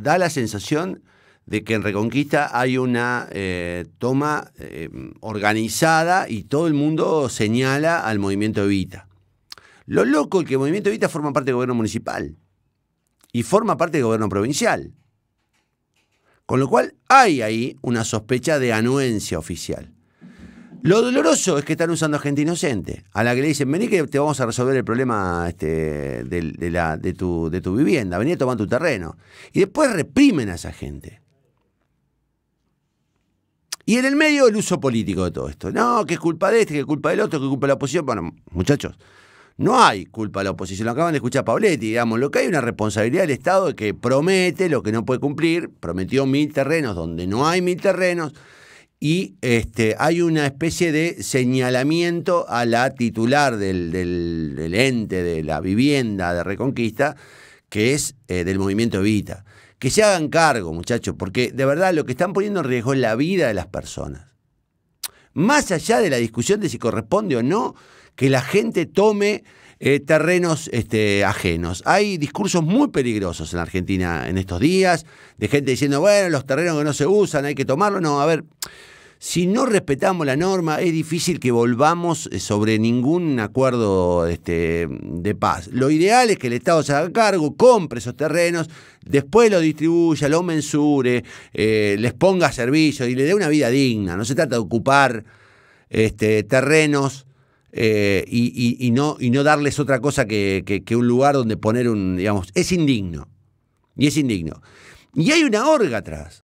da la sensación de que en Reconquista hay una eh, toma eh, organizada y todo el mundo señala al movimiento Evita. Lo loco es que el movimiento Evita forma parte del gobierno municipal y forma parte del gobierno provincial. Con lo cual hay ahí una sospecha de anuencia oficial. Lo doloroso es que están usando a gente inocente, a la que le dicen, vení que te vamos a resolver el problema este, de, tu, vivienda, vení a tomar tu terreno. Y después reprimen a esa gente. Y en el medio el uso político de todo esto. No, que es culpa de este, que es culpa del otro, que es culpa de la oposición. Bueno, muchachos, no hay culpa de la oposición. Lo acaban de escuchar Pauletti, digamos. Lo que hay una responsabilidad del Estado que promete lo que no puede cumplir. Prometió mil terrenos donde no hay mil terrenos y este, hay una especie de señalamiento a la titular del, ente de la vivienda de Reconquista, que es eh, del movimiento Evita. Que se hagan cargo, muchachos, porque de verdad lo que están poniendo en riesgo es la vida de las personas. Más allá de la discusión de si corresponde o no, que la gente tome eh, terrenos este, ajenos. Hay discursos muy peligrosos en la Argentina en estos días, de gente diciendo, bueno, los terrenos que no se usan hay que tomarlos. No, a ver, si no respetamos la norma, es difícil que volvamos eh, sobre ningún acuerdo este, de paz. Lo ideal es que el Estado se haga cargo, compre esos terrenos, después los distribuya, los mensure, eh, les ponga servicios y le dé una vida digna. No se trata de ocupar este, terrenos eh, y, no, darles otra cosa que, que, un lugar donde poner un, digamos, es indigno. Y es indigno. Y hay una orga atrás.